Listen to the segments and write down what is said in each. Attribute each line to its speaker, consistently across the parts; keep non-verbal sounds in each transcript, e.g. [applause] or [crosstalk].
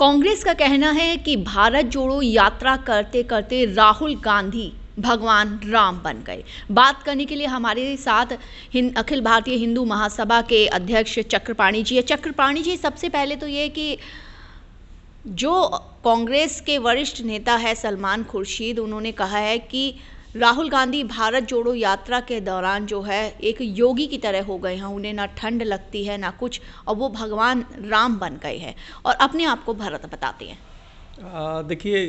Speaker 1: कांग्रेस का कहना है कि भारत जोड़ो यात्रा करते करते राहुल गांधी भगवान राम बन गए बात करने के लिए हमारे साथ हिंद अखिल भारतीय हिंदू महासभा के अध्यक्ष चक्रपाणी जी है चक्रपाणी जी सबसे पहले तो ये कि जो कांग्रेस के वरिष्ठ नेता है सलमान खुर्शीद उन्होंने कहा है कि राहुल गांधी भारत जोड़ो यात्रा के दौरान जो है एक योगी की तरह हो गए हैं उन्हें ना ठंड लगती है ना कुछ और वो भगवान राम बन गए हैं और अपने आप को भारत बताते हैं
Speaker 2: देखिए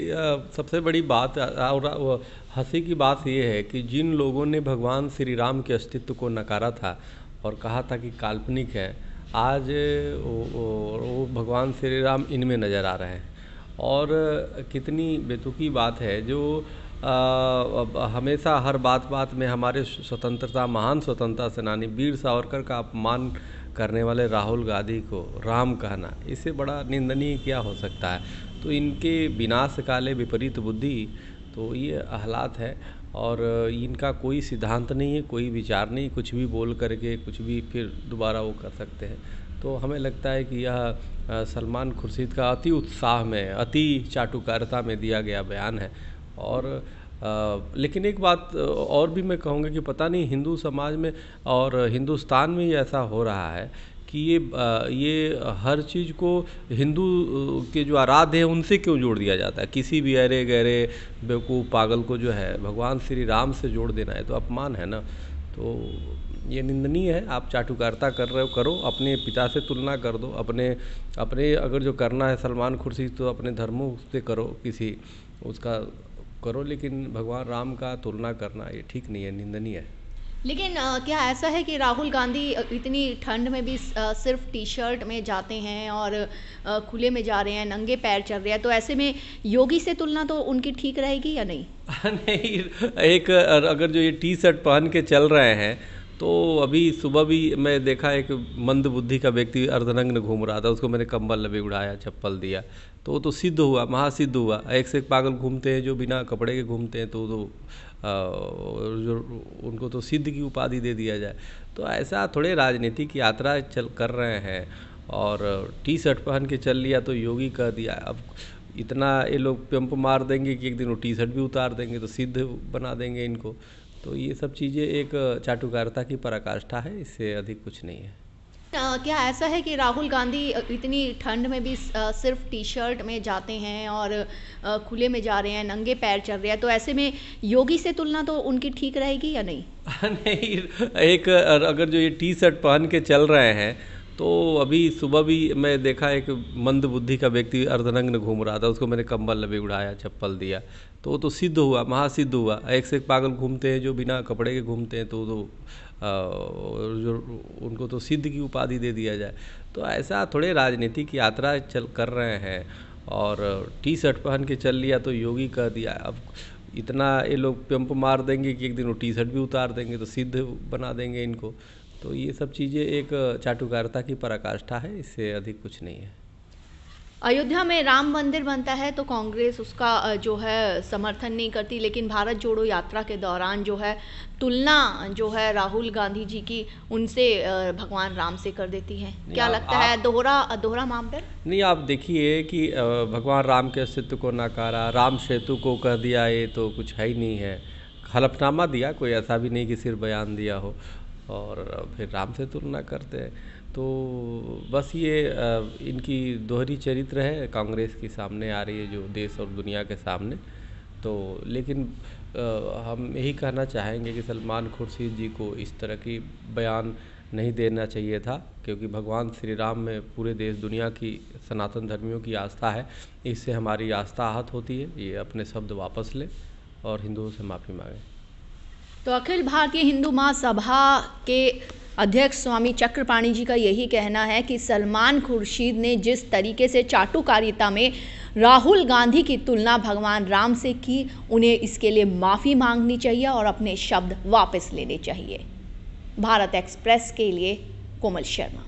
Speaker 2: सबसे बड़ी बात और हंसी की बात ये है कि जिन लोगों ने भगवान श्री राम के अस्तित्व को नकारा था और कहा था कि काल्पनिक है आज वो भगवान श्री राम इनमें नज़र आ रहे हैं और कितनी बेतुकी बात है जो हमेशा हर बात बात में हमारे स्वतंत्रता महान स्वतंत्रता सेनानी वीर सावरकर का अपमान करने वाले राहुल गांधी को राम कहना इससे बड़ा निंदनीय क्या हो सकता है तो इनके विनाश काले विपरीत बुद्धि तो ये हालात है और इनका कोई सिद्धांत नहीं है कोई विचार नहीं कुछ भी बोल करके कुछ भी फिर दोबारा वो कर सकते हैं तो हमें लगता है कि यह सलमान खुर्शीद का अति उत्साह में अति चाटुकारता में दिया गया बयान है और आ, लेकिन एक बात और भी मैं कहूँगा कि पता नहीं हिंदू समाज में और हिंदुस्तान में ही ऐसा हो रहा है कि ये ये हर चीज़ को हिंदू के जो आराध्य हैं उनसे क्यों जोड़ दिया जाता है किसी भी अरे गहरे बेवकूफ़ पागल को जो है भगवान श्री राम से जोड़ देना है तो अपमान है ना तो ये निंदनीय है आप चाटुकारिता कर रहे हो करो अपने पिता से तुलना कर दो अपने अपने अगर जो करना है सलमान खुर्शी तो अपने धर्मों से करो किसी उसका करो लेकिन भगवान राम का तुलना करना ये ठीक नहीं है निंदनीय है
Speaker 1: लेकिन आ, क्या ऐसा है कि राहुल गांधी इतनी ठंड में भी आ, सिर्फ टी शर्ट में जाते हैं और आ, खुले में जा रहे हैं नंगे पैर चल रहे हैं तो ऐसे में योगी से तुलना तो उनकी ठीक रहेगी या नहीं [laughs]
Speaker 2: नहीं एक अगर जो ये टी शर्ट पहन के चल रहे हैं तो अभी सुबह भी मैं देखा एक मंद बुद्धि का व्यक्ति अर्धनग्न घूम रहा था उसको मैंने कंबल लबे उड़ाया चप्पल दिया तो वो तो सिद्ध हुआ महासिद्ध हुआ एक से एक पागल घूमते हैं जो बिना कपड़े के घूमते हैं तो तो आ, जो उनको तो सिद्ध की उपाधि दे दिया जाए तो ऐसा थोड़े राजनीतिक यात्रा चल कर रहे हैं और टी शर्ट पहन के चल लिया तो योगी कह दिया अब इतना ये लोग पंप मार देंगे कि एक दिन वो टी शर्ट भी उतार देंगे तो सिद्ध बना देंगे इनको तो ये सब चीज़ें एक चाटुकारिता की पराकाष्ठा है इससे अधिक कुछ नहीं है
Speaker 1: आ, क्या ऐसा है कि राहुल गांधी इतनी ठंड में भी सिर्फ टी शर्ट में जाते हैं और खुले में जा रहे हैं नंगे पैर चल रहे हैं तो ऐसे में योगी से तुलना तो उनकी ठीक रहेगी या नहीं [laughs]
Speaker 2: नहीं एक अगर जो ये टी शर्ट पहन के चल रहे हैं तो अभी सुबह भी मैं देखा एक मंद बुद्धि का व्यक्ति अर्धनग्न घूम रहा था उसको मैंने कम्बल लबे उड़ाया चप्पल दिया तो वो तो सिद्ध हुआ महासिद्ध हुआ एक से एक पागल घूमते हैं जो बिना कपड़े के घूमते हैं तो तो आ, जो उनको तो सिद्ध की उपाधि दे दिया जाए तो ऐसा थोड़े राजनीतिक यात्रा चल कर रहे हैं और टी शर्ट पहन के चल लिया तो योगी कह दिया अब इतना ये लोग पंप मार देंगे कि एक दिन वो टी शर्ट भी उतार देंगे तो सिद्ध बना देंगे इनको तो ये सब चीज़ें एक चाटुकारिता की पराकाष्ठा है इससे अधिक कुछ नहीं है
Speaker 1: अयोध्या में राम मंदिर बनता है तो कांग्रेस उसका जो है समर्थन नहीं करती लेकिन भारत जोड़ो यात्रा के दौरान जो है तुलना जो है राहुल गांधी जी की उनसे भगवान राम से कर देती है क्या लगता है दोहरा दोहरा मामला
Speaker 2: नहीं आप देखिए कि भगवान राम के अस्तित्व को नकारा राम सेतु को कह दिया ये तो कुछ है ही नहीं है हलफनामा दिया कोई ऐसा भी नहीं कि सिर्फ बयान दिया हो और फिर राम से तुलना करते हैं तो बस ये इनकी दोहरी चरित्र है कांग्रेस की सामने आ रही है जो देश और दुनिया के सामने तो लेकिन हम यही कहना चाहेंगे कि सलमान खुर्शीद जी को इस तरह की बयान नहीं देना चाहिए था क्योंकि भगवान श्री राम में पूरे देश दुनिया की सनातन धर्मियों की आस्था है इससे हमारी आस्था आहत होती है ये अपने शब्द वापस ले और हिंदुओं से माफ़ी मांगे
Speaker 1: तो अखिल भारतीय हिंदू महासभा के अध्यक्ष स्वामी चक्रपाणी जी का यही कहना है कि सलमान खुर्शीद ने जिस तरीके से चाटुकारिता में राहुल गांधी की तुलना भगवान राम से की उन्हें इसके लिए माफ़ी मांगनी चाहिए और अपने शब्द वापस लेने चाहिए भारत एक्सप्रेस के लिए कोमल शर्मा